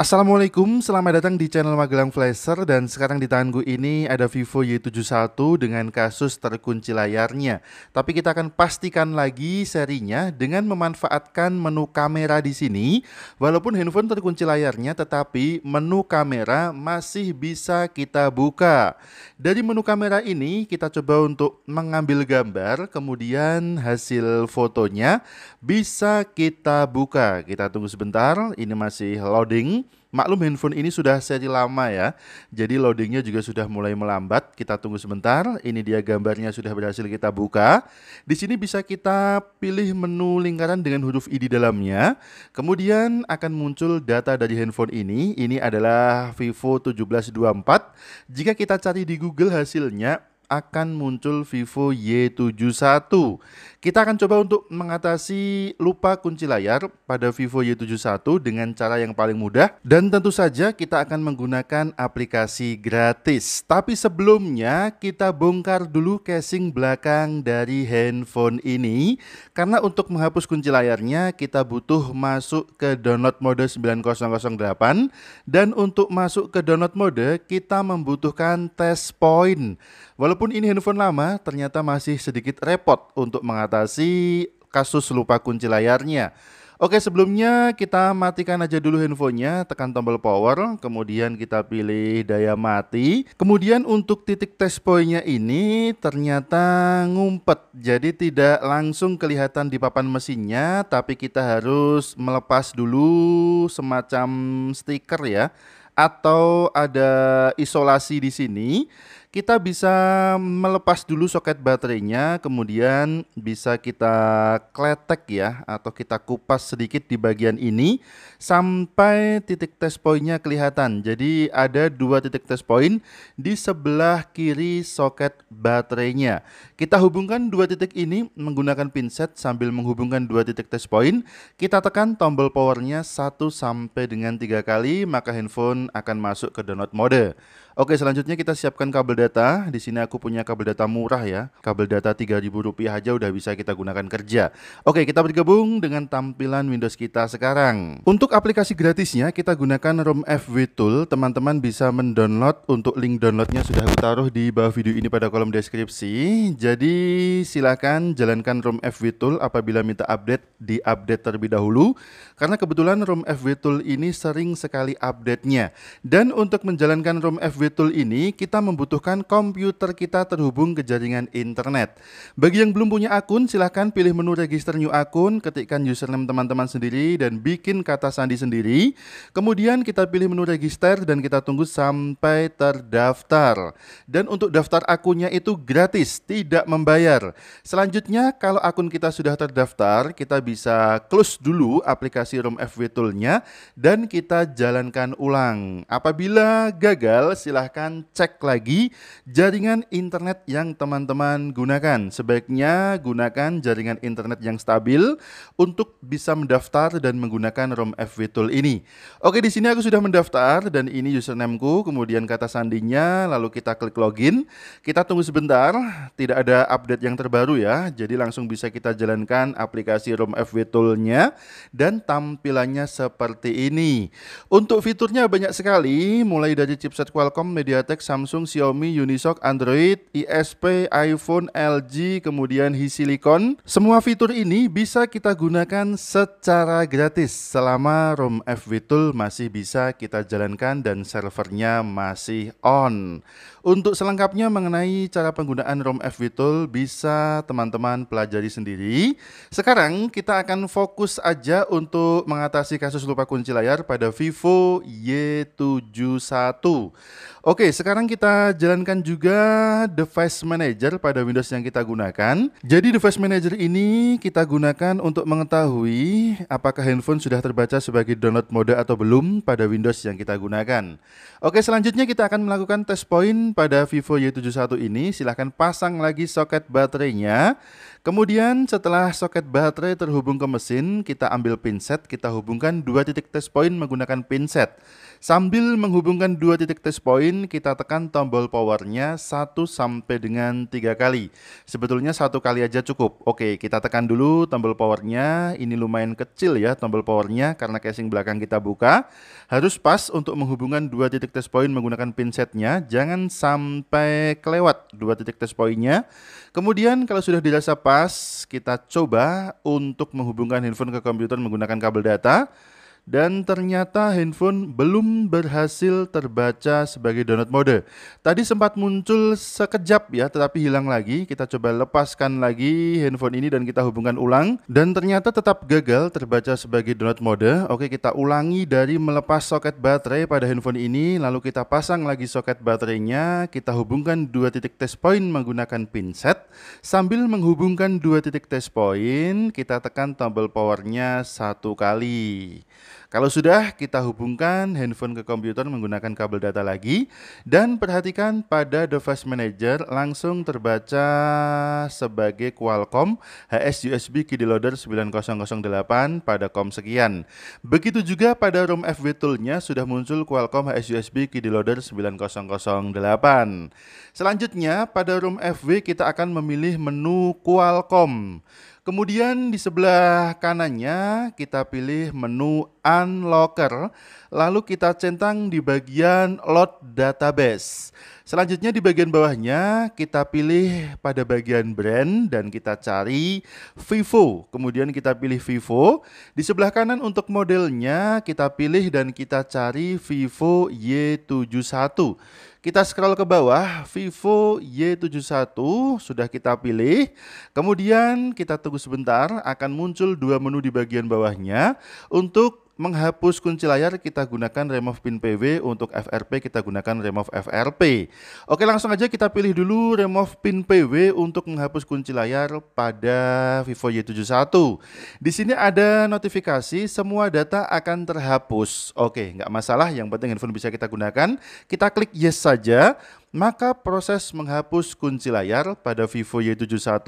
Assalamualaikum, selamat datang di channel Magelang Flasher dan sekarang di tanganku ini ada Vivo Y71 dengan kasus terkunci layarnya. Tapi kita akan pastikan lagi serinya dengan memanfaatkan menu kamera di sini. Walaupun handphone terkunci layarnya tetapi menu kamera masih bisa kita buka. Dari menu kamera ini kita coba untuk mengambil gambar kemudian hasil fotonya bisa kita buka. Kita tunggu sebentar, ini masih loading. Maklum handphone ini sudah seri lama ya, jadi loadingnya juga sudah mulai melambat. Kita tunggu sebentar, ini dia gambarnya sudah berhasil kita buka. Di sini bisa kita pilih menu lingkaran dengan huruf I di dalamnya. Kemudian akan muncul data dari handphone ini, ini adalah Vivo 1724. Jika kita cari di Google hasilnya, akan muncul Vivo Y71. Kita akan coba untuk mengatasi lupa kunci layar pada Vivo Y71 dengan cara yang paling mudah dan tentu saja kita akan menggunakan aplikasi gratis. Tapi sebelumnya kita bongkar dulu casing belakang dari handphone ini karena untuk menghapus kunci layarnya kita butuh masuk ke download mode 9008 dan untuk masuk ke download mode kita membutuhkan test point. Walaupun ini handphone lama, ternyata masih sedikit repot untuk mengatasi kasus lupa kunci layarnya. Oke, sebelumnya kita matikan aja dulu handphonenya, tekan tombol power, kemudian kita pilih daya mati. Kemudian untuk titik test pointnya ini ternyata ngumpet, jadi tidak langsung kelihatan di papan mesinnya, tapi kita harus melepas dulu semacam stiker ya, atau ada isolasi di sini kita bisa melepas dulu soket baterainya, kemudian bisa kita kletek ya, atau kita kupas sedikit di bagian ini sampai titik test pointnya kelihatan. Jadi ada dua titik test point di sebelah kiri soket baterainya. Kita hubungkan dua titik ini menggunakan pinset sambil menghubungkan dua titik test point. Kita tekan tombol powernya 1 sampai dengan tiga kali, maka handphone akan masuk ke download mode. Oke, selanjutnya kita siapkan kabel data. Di sini aku punya kabel data murah ya. Kabel data Rp3.000 aja udah bisa kita gunakan kerja. Oke, kita bergabung dengan tampilan Windows kita sekarang. Untuk aplikasi gratisnya, kita gunakan Rom FW Tool. Teman-teman bisa mendownload. Untuk link downloadnya sudah aku taruh di bawah video ini pada kolom deskripsi. Jadi silakan jalankan Rom FW Tool apabila minta update di update terlebih dahulu. Karena kebetulan Rom FW Tool ini sering sekali update-nya. Dan untuk menjalankan Rom FW Tool ini, kita membutuhkan menyebabkan komputer kita terhubung ke jaringan internet. Bagi yang belum punya akun, silahkan pilih menu register new akun, ketikkan username teman-teman sendiri, dan bikin kata sandi sendiri. Kemudian kita pilih menu register dan kita tunggu sampai terdaftar. Dan untuk daftar akunnya itu gratis, tidak membayar. Selanjutnya, kalau akun kita sudah terdaftar, kita bisa close dulu aplikasi Room FW Tool-nya dan kita jalankan ulang. Apabila gagal, silahkan cek lagi Jaringan internet yang teman-teman gunakan, sebaiknya gunakan jaringan internet yang stabil untuk bisa mendaftar dan menggunakan ROM FW Tool ini. Oke, di sini aku sudah mendaftar dan ini usernameku, kemudian kata sandinya, lalu kita klik login. Kita tunggu sebentar, tidak ada update yang terbaru ya, jadi langsung bisa kita jalankan aplikasi ROM FW Tool-nya dan tampilannya seperti ini. Untuk fiturnya banyak sekali, mulai dari chipset Qualcomm, MediaTek, Samsung, Xiaomi, Unisoc, Android, ISP, iPhone, LG, kemudian Hisilicon. Semua fitur ini bisa kita gunakan secara gratis selama ROM FVTool masih bisa kita jalankan dan servernya masih on. Untuk selengkapnya mengenai cara penggunaan ROM FVTool bisa teman-teman pelajari sendiri. Sekarang kita akan fokus aja untuk mengatasi kasus lupa kunci layar pada Vivo Y71. Oke, sekarang kita jalan menjalankan juga device manager pada Windows yang kita gunakan. Jadi device manager ini kita gunakan untuk mengetahui apakah handphone sudah terbaca sebagai download mode atau belum pada Windows yang kita gunakan. Oke, selanjutnya kita akan melakukan test point pada Vivo Y71 ini. Silahkan pasang lagi soket baterainya. Kemudian setelah soket baterai terhubung ke mesin, kita ambil pinset, kita hubungkan dua titik test point menggunakan pinset. Sambil menghubungkan dua titik test point, kita tekan tombol power Powernya 1 sampai dengan 3 kali. Sebetulnya satu kali aja cukup. Oke, kita tekan dulu tombol powernya. Ini lumayan kecil ya tombol powernya karena casing belakang kita buka. Harus pas untuk menghubungkan dua titik test point menggunakan pinsetnya. Jangan sampai kelewat dua titik test pointnya. Kemudian kalau sudah dirasa pas, kita coba untuk menghubungkan handphone ke komputer menggunakan kabel data dan ternyata handphone belum berhasil terbaca sebagai download mode. Tadi sempat muncul sekejap ya, tetapi hilang lagi. Kita coba lepaskan lagi handphone ini dan kita hubungkan ulang dan ternyata tetap gagal terbaca sebagai download mode. Oke, kita ulangi dari melepas soket baterai pada handphone ini, lalu kita pasang lagi soket baterainya, kita hubungkan dua titik test point menggunakan pinset sambil menghubungkan dua titik test point, kita tekan tombol powernya satu kali. Kalau sudah, kita hubungkan handphone ke komputer menggunakan kabel data lagi dan perhatikan pada device manager langsung terbaca sebagai Qualcomm HS USB KD Loader 9008 pada COM sekian. Begitu juga pada ROM FW toolnya sudah muncul Qualcomm HS USB KD Loader 9008. Selanjutnya, pada ROM FW kita akan memilih menu Qualcomm. Kemudian di sebelah kanannya kita pilih menu Unlocker, lalu kita centang di bagian Load Database. Selanjutnya di bagian bawahnya kita pilih pada bagian brand dan kita cari Vivo. Kemudian kita pilih Vivo. Di sebelah kanan untuk modelnya kita pilih dan kita cari Vivo Y71. Kita scroll ke bawah, Vivo Y71 sudah kita pilih. Kemudian kita tunggu sebentar, akan muncul dua menu di bagian bawahnya untuk menghapus kunci layar kita gunakan remove pin PW, untuk FRP kita gunakan remove FRP. Oke, langsung aja kita pilih dulu remove pin PW untuk menghapus kunci layar pada Vivo Y71. Di sini ada notifikasi semua data akan terhapus. Oke, nggak masalah, yang penting handphone bisa kita gunakan. Kita klik yes saja maka proses menghapus kunci layar pada Vivo Y71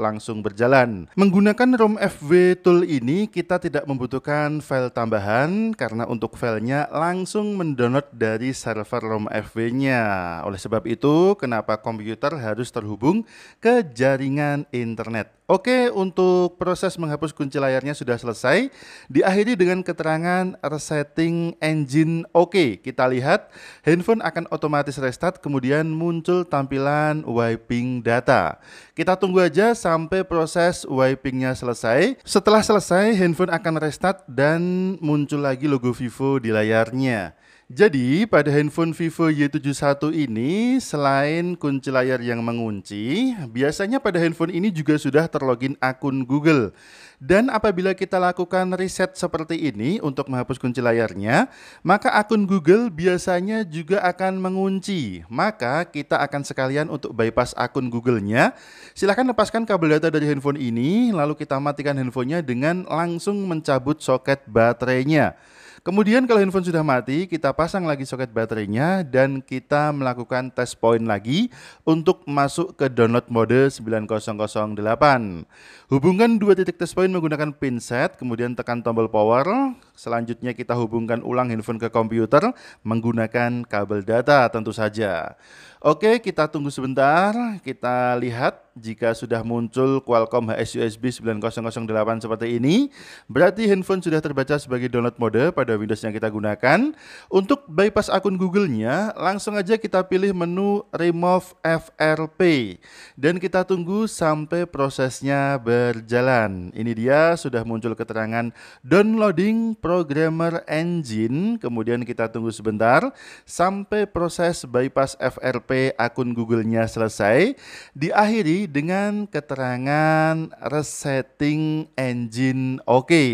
langsung berjalan. Menggunakan ROM FW tool ini kita tidak membutuhkan file tambahan karena untuk filenya langsung mendownload dari server ROM FW-nya. Oleh sebab itu, kenapa komputer harus terhubung ke jaringan internet? Oke, untuk proses menghapus kunci layarnya sudah selesai. Diakhiri dengan keterangan resetting engine oke. Kita lihat, handphone akan otomatis restart, kemudian muncul tampilan wiping data. Kita tunggu aja sampai proses wipingnya selesai. Setelah selesai, handphone akan restart dan muncul lagi logo Vivo di layarnya. Jadi pada handphone Vivo Y71 ini selain kunci layar yang mengunci, biasanya pada handphone ini juga sudah terlogin akun Google. Dan apabila kita lakukan riset seperti ini untuk menghapus kunci layarnya, maka akun Google biasanya juga akan mengunci. Maka kita akan sekalian untuk bypass akun Google-nya. Silahkan lepaskan kabel data dari handphone ini, lalu kita matikan handphonenya dengan langsung mencabut soket baterainya. Kemudian kalau handphone sudah mati, kita pasang lagi soket baterainya dan kita melakukan test point lagi untuk masuk ke download mode 9008. Hubungkan dua titik test point menggunakan pinset, kemudian tekan tombol power. Selanjutnya kita hubungkan ulang handphone ke komputer menggunakan kabel data tentu saja. Oke, kita tunggu sebentar, kita lihat jika sudah muncul Qualcomm HSUSB 9008 seperti ini, berarti handphone sudah terbaca sebagai download mode pada Windows yang kita gunakan. Untuk bypass akun Google-nya, langsung aja kita pilih menu Remove FRP. Dan kita tunggu sampai prosesnya berjalan. Ini dia sudah muncul keterangan Downloading Programmer Engine. Kemudian kita tunggu sebentar sampai proses bypass FRP akun Google-nya selesai. Diakhiri dengan keterangan resetting engine. Oke. Okay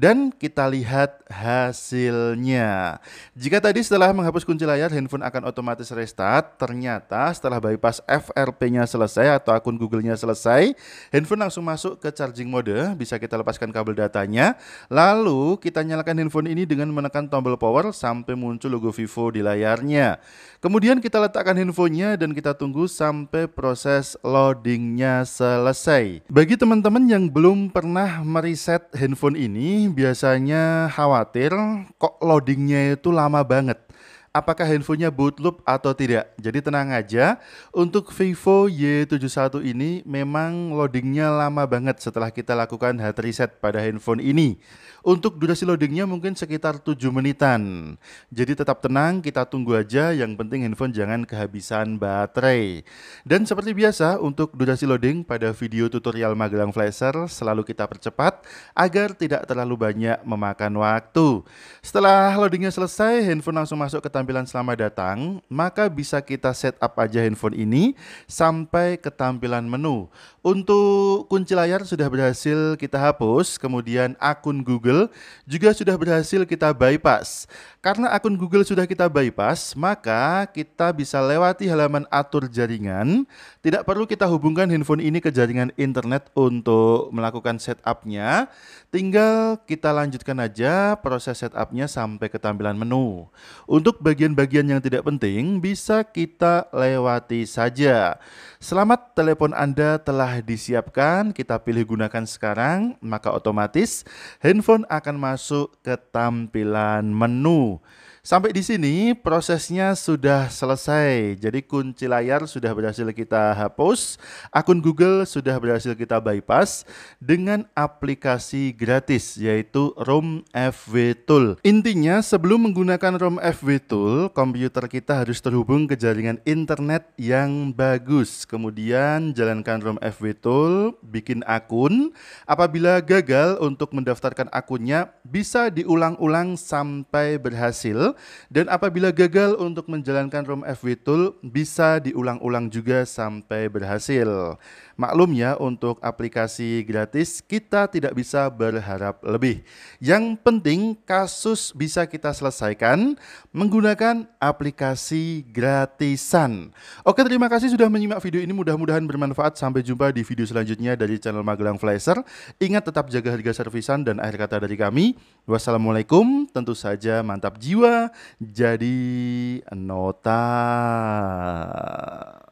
dan kita lihat hasilnya. Jika tadi setelah menghapus kunci layar, handphone akan otomatis restart, ternyata setelah bypass FRP-nya selesai atau akun Google-nya selesai, handphone langsung masuk ke charging mode, bisa kita lepaskan kabel datanya, lalu kita nyalakan handphone ini dengan menekan tombol power sampai muncul logo Vivo di layarnya. Kemudian kita letakkan handphonenya dan kita tunggu sampai proses loadingnya selesai. Bagi teman-teman yang belum pernah meriset handphone ini, biasanya khawatir kok loadingnya itu lama banget apakah handphonenya bootloop atau tidak. Jadi tenang aja, untuk Vivo Y71 ini memang loadingnya lama banget setelah kita lakukan hard reset pada handphone ini. Untuk durasi loadingnya mungkin sekitar 7 menitan. Jadi tetap tenang, kita tunggu aja, yang penting handphone jangan kehabisan baterai. Dan seperti biasa, untuk durasi loading pada video tutorial Magelang Flasher selalu kita percepat agar tidak terlalu banyak memakan waktu. Setelah loadingnya selesai, handphone langsung masuk ke tampilan selamat datang, maka bisa kita setup aja handphone ini sampai ke tampilan menu. Untuk kunci layar sudah berhasil kita hapus, kemudian akun Google juga sudah berhasil kita bypass. Karena akun Google sudah kita bypass, maka kita bisa lewati halaman atur jaringan. Tidak perlu kita hubungkan handphone ini ke jaringan internet untuk melakukan setupnya. Tinggal kita lanjutkan aja proses setupnya sampai ke tampilan menu. Untuk bagian-bagian yang tidak penting bisa kita lewati saja. Selamat telepon Anda telah disiapkan, kita pilih gunakan sekarang, maka otomatis handphone akan masuk ke tampilan menu. Sampai di sini prosesnya sudah selesai. Jadi kunci layar sudah berhasil kita hapus, akun Google sudah berhasil kita bypass dengan aplikasi gratis yaitu Roam FW Tool. Intinya sebelum menggunakan Roam FW Tool, komputer kita harus terhubung ke jaringan internet yang bagus. Kemudian jalankan Roam FW Tool, bikin akun. Apabila gagal untuk mendaftarkan akunnya, bisa diulang-ulang sampai berhasil dan apabila gagal untuk menjalankan Rom FW tool bisa diulang-ulang juga sampai berhasil. Maklum ya untuk aplikasi gratis kita tidak bisa berharap lebih. Yang penting kasus bisa kita selesaikan menggunakan aplikasi gratisan. Oke terima kasih sudah menyimak video ini mudah-mudahan bermanfaat. Sampai jumpa di video selanjutnya dari channel Magelang Flasher. Ingat tetap jaga harga servisan dan akhir kata dari kami. Wassalamualaikum tentu saja mantap jiwa jadi nota.